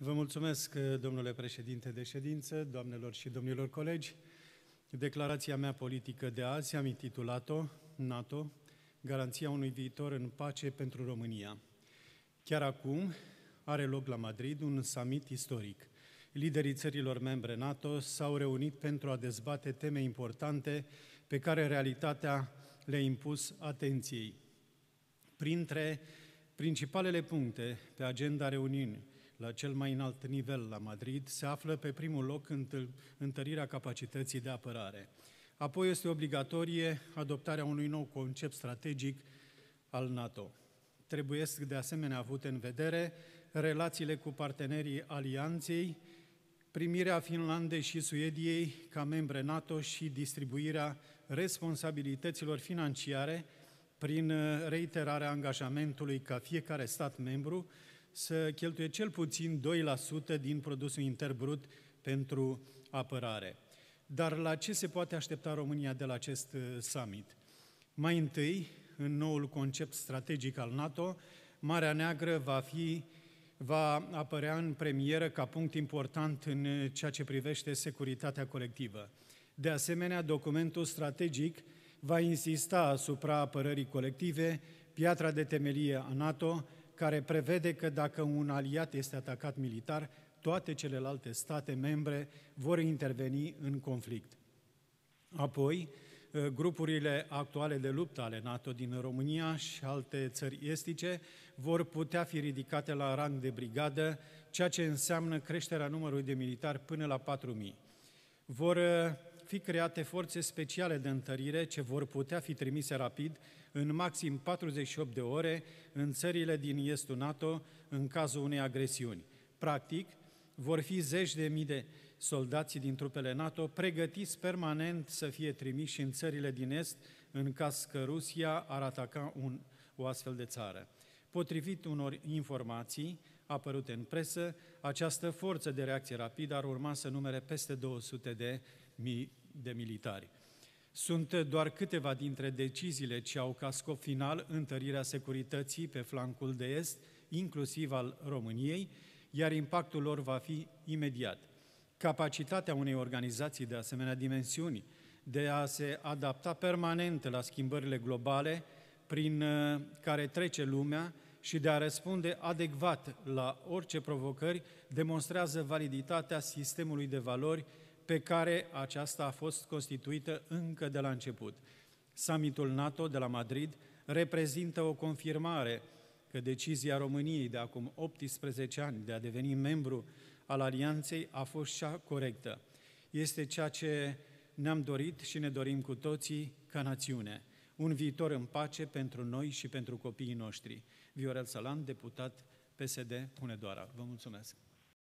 Vă mulțumesc, domnule președinte de ședință, doamnelor și domnilor colegi. Declarația mea politică de azi am intitulat-o NATO, garanția unui viitor în pace pentru România. Chiar acum are loc la Madrid un summit istoric. Liderii țărilor membre NATO s-au reunit pentru a dezbate teme importante pe care realitatea le-a impus atenției. Printre principalele puncte pe agenda reuniunii la cel mai înalt nivel la Madrid, se află pe primul loc întărirea capacității de apărare. Apoi este obligatorie adoptarea unui nou concept strategic al NATO. Trebuie de asemenea avute în vedere relațiile cu partenerii alianței, primirea Finlandei și Suediei ca membre NATO și distribuirea responsabilităților financiare prin reiterarea angajamentului ca fiecare stat membru să cheltuie cel puțin 2% din produsul interbrut pentru apărare. Dar la ce se poate aștepta România de la acest uh, summit? Mai întâi, în noul concept strategic al NATO, Marea Neagră va fi va apărea în premieră ca punct important în uh, ceea ce privește securitatea colectivă. De asemenea, documentul strategic va insista asupra apărării colective, piatra de temelie a NATO, care prevede că dacă un aliat este atacat militar, toate celelalte state membre vor interveni în conflict. Apoi, eh, grupurile actuale de luptă ale NATO din România și alte țări estice vor putea fi ridicate la rang de brigadă, ceea ce înseamnă creșterea numărului de militari până la 4.000. Vor eh, fi create forțe speciale de întărire ce vor putea fi trimise rapid, în maxim 48 de ore, în țările din estul NATO, în cazul unei agresiuni. Practic, vor fi zeci de mii de soldații din trupele NATO pregătiți permanent să fie trimiși în țările din Est, în caz că Rusia ar ataca un, o astfel de țară. Potrivit unor informații apărute în presă, această forță de reacție rapidă ar urma să numere peste 200 de mii de militari. Sunt doar câteva dintre deciziile ce au ca scop final întărirea securității pe flancul de est, inclusiv al României, iar impactul lor va fi imediat. Capacitatea unei organizații de asemenea dimensiuni de a se adapta permanent la schimbările globale prin uh, care trece lumea și de a răspunde adecvat la orice provocări demonstrează validitatea sistemului de valori pe care aceasta a fost constituită încă de la început. Summitul NATO de la Madrid reprezintă o confirmare că decizia României de acum 18 ani de a deveni membru al Alianței a fost cea corectă. Este ceea ce ne-am dorit și ne dorim cu toții ca națiune. Un viitor în pace pentru noi și pentru copiii noștri. Viorel Salam, deputat PSD Hunedoara. Vă mulțumesc!